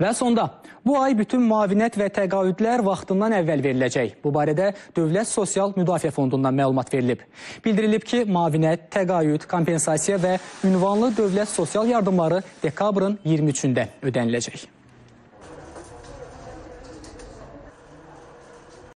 Və sonda, bu ay bütün müavinət və təqaüdlər vaxtından əvvəl veriləcək. Bu barədə Dövlət Sosial Müdafiə Fondundan məlumat verilib. Bildirilib ki, müavinət, təqaüd, kompensasiya və ünvanlı dövlət sosial yardımları dekabrın 23-də ödəniləcək.